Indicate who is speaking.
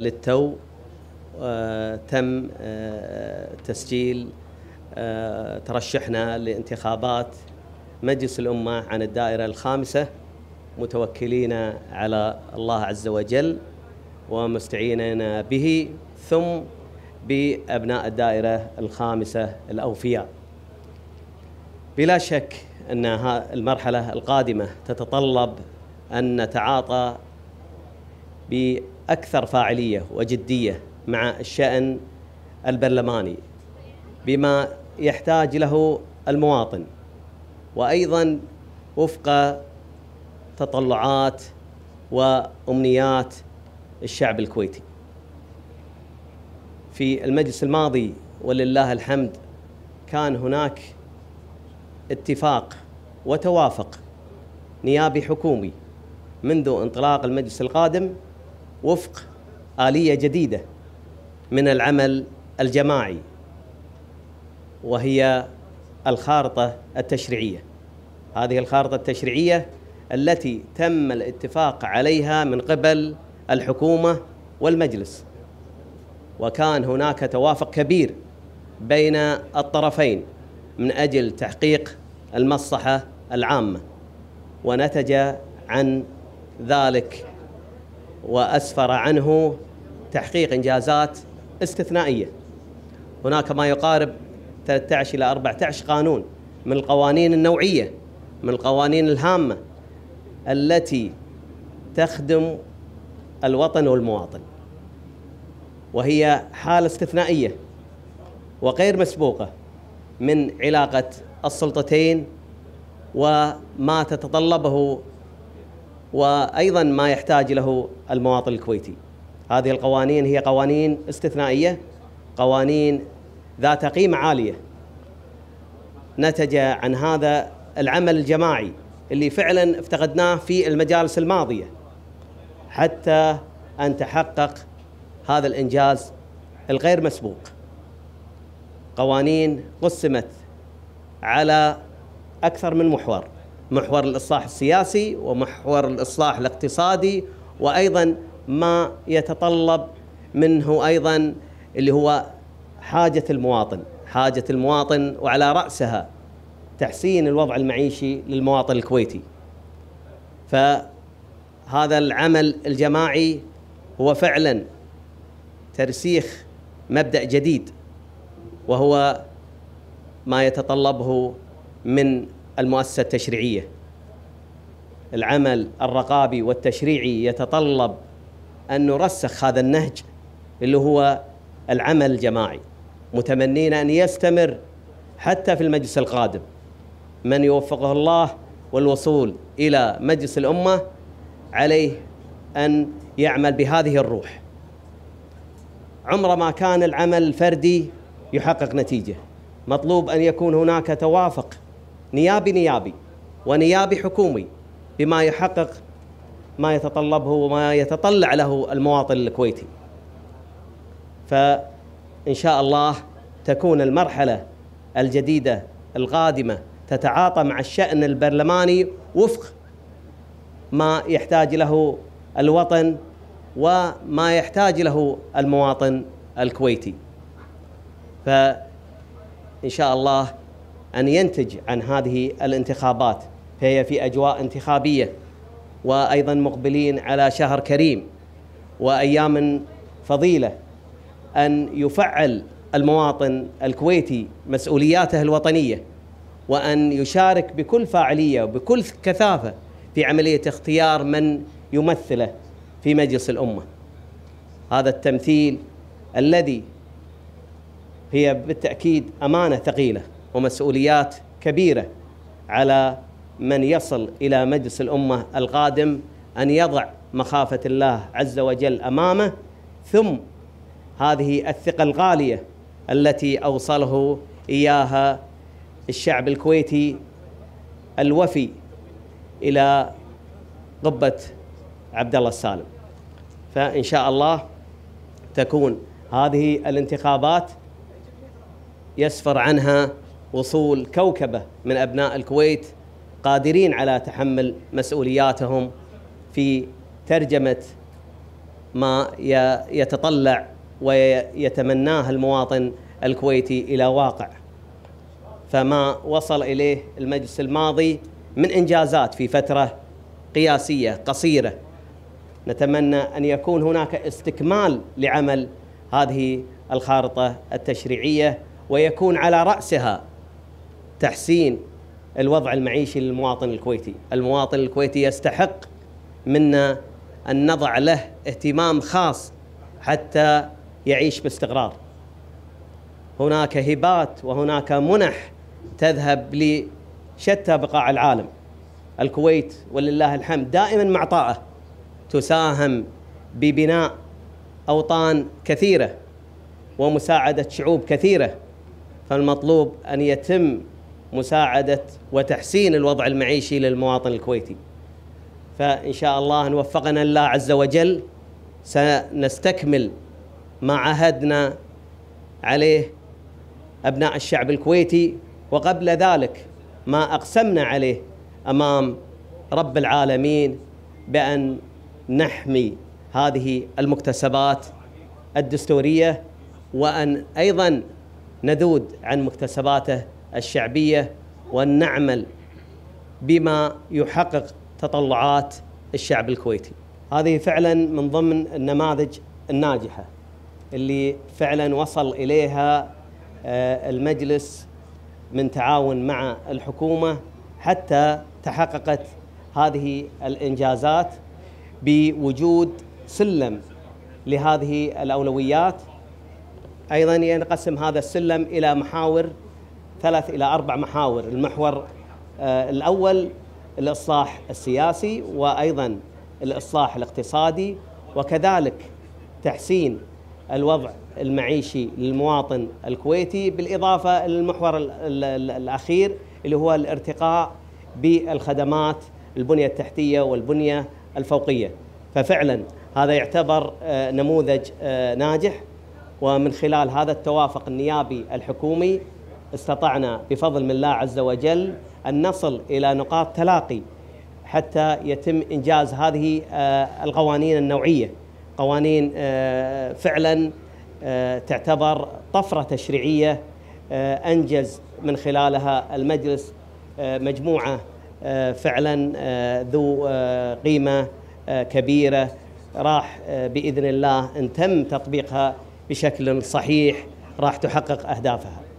Speaker 1: للتو آه، تم آه، تسجيل آه، ترشحنا لانتخابات مجلس الأمة عن الدائرة الخامسة متوكلين على الله عز وجل ومستعينين به ثم بأبناء الدائرة الخامسة الأوفياء بلا شك أن المرحلة القادمة تتطلب أن نتعاطى اكثر فاعليه وجديه مع الشان البرلماني بما يحتاج له المواطن وايضا وفق تطلعات وامنيات الشعب الكويتي. في المجلس الماضي ولله الحمد كان هناك اتفاق وتوافق نيابي حكومي منذ انطلاق المجلس القادم وفق آلية جديدة من العمل الجماعي وهي الخارطة التشريعية هذه الخارطة التشريعية التي تم الاتفاق عليها من قبل الحكومة والمجلس وكان هناك توافق كبير بين الطرفين من أجل تحقيق المصلحة العامة ونتج عن ذلك وأسفر عنه تحقيق إنجازات استثنائية هناك ما يقارب 13 إلى 14 قانون من القوانين النوعية من القوانين الهامة التي تخدم الوطن والمواطن وهي حالة استثنائية وغير مسبوقة من علاقة السلطتين وما تتطلبه وايضا ما يحتاج له المواطن الكويتي. هذه القوانين هي قوانين استثنائيه، قوانين ذات قيمه عاليه. نتج عن هذا العمل الجماعي اللي فعلا افتقدناه في المجالس الماضيه حتى ان تحقق هذا الانجاز الغير مسبوق. قوانين قسمت على اكثر من محور. محور الإصلاح السياسي ومحور الإصلاح الاقتصادي وأيضا ما يتطلب منه أيضا اللي هو حاجة المواطن حاجة المواطن وعلى رأسها تحسين الوضع المعيشي للمواطن الكويتي فهذا العمل الجماعي هو فعلا ترسيخ مبدأ جديد وهو ما يتطلبه من المؤسسه التشريعيه العمل الرقابي والتشريعي يتطلب ان نرسخ هذا النهج اللي هو العمل الجماعي متمنين ان يستمر حتى في المجلس القادم من يوفقه الله والوصول الى مجلس الامه عليه ان يعمل بهذه الروح عمر ما كان العمل الفردي يحقق نتيجه مطلوب ان يكون هناك توافق نيابي نيابي ونيابي حكومي بما يحقق ما يتطلبه وما يتطلع له المواطن الكويتي فإن شاء الله تكون المرحلة الجديدة القادمة تتعاطى مع الشأن البرلماني وفق ما يحتاج له الوطن وما يحتاج له المواطن الكويتي فإن شاء الله أن ينتج عن هذه الانتخابات فهي في أجواء انتخابية وأيضا مقبلين على شهر كريم وأيام فضيلة أن يفعل المواطن الكويتي مسؤولياته الوطنية وأن يشارك بكل فاعلية وبكل كثافة في عملية اختيار من يمثله في مجلس الأمة هذا التمثيل الذي هي بالتأكيد أمانة ثقيلة ومسؤوليات كبيره على من يصل الى مجلس الامه القادم ان يضع مخافه الله عز وجل امامه ثم هذه الثقه الغاليه التي اوصله اياها الشعب الكويتي الوفي الى قبه عبد الله السالم فان شاء الله تكون هذه الانتخابات يسفر عنها وصول كوكبه من ابناء الكويت قادرين على تحمل مسؤولياتهم في ترجمه ما يتطلع ويتمناه المواطن الكويتي الى واقع فما وصل اليه المجلس الماضي من انجازات في فتره قياسيه قصيره نتمنى ان يكون هناك استكمال لعمل هذه الخارطه التشريعيه ويكون على راسها تحسين الوضع المعيشي للمواطن الكويتي المواطن الكويتي يستحق منا أن نضع له اهتمام خاص حتى يعيش باستقرار هناك هبات وهناك منح تذهب لشتى بقاع العالم الكويت ولله الحمد دائما معطاءه تساهم ببناء أوطان كثيرة ومساعدة شعوب كثيرة فالمطلوب أن يتم مساعدة وتحسين الوضع المعيشي للمواطن الكويتي فإن شاء الله إن وفقنا الله عز وجل سنستكمل ما عهدنا عليه أبناء الشعب الكويتي وقبل ذلك ما أقسمنا عليه أمام رب العالمين بأن نحمي هذه المكتسبات الدستورية وأن أيضا نذود عن مكتسباته الشعبيه وان نعمل بما يحقق تطلعات الشعب الكويتي. هذه فعلا من ضمن النماذج الناجحه اللي فعلا وصل اليها آه، المجلس من تعاون مع الحكومه حتى تحققت هذه الانجازات بوجود سلم لهذه الاولويات ايضا ينقسم هذا السلم الى محاور ثلاث إلى أربع محاور المحور آه، الأول الإصلاح السياسي وأيضا الإصلاح الاقتصادي وكذلك تحسين الوضع المعيشي للمواطن الكويتي بالإضافة للمحور الأخير اللي هو الارتقاء بالخدمات البنية التحتية والبنية الفوقية ففعلا هذا يعتبر آه، نموذج آه، ناجح ومن خلال هذا التوافق النيابي الحكومي استطعنا بفضل من الله عز وجل أن نصل إلى نقاط تلاقي حتى يتم إنجاز هذه آه، القوانين النوعية قوانين آه، فعلا آه، تعتبر طفرة تشريعية أنجز من خلالها المجلس مجموعة فعلا ذو قيمة كبيرة راح باذن الله ان تم تطبيقها بشكل صحيح راح تحقق اهدافها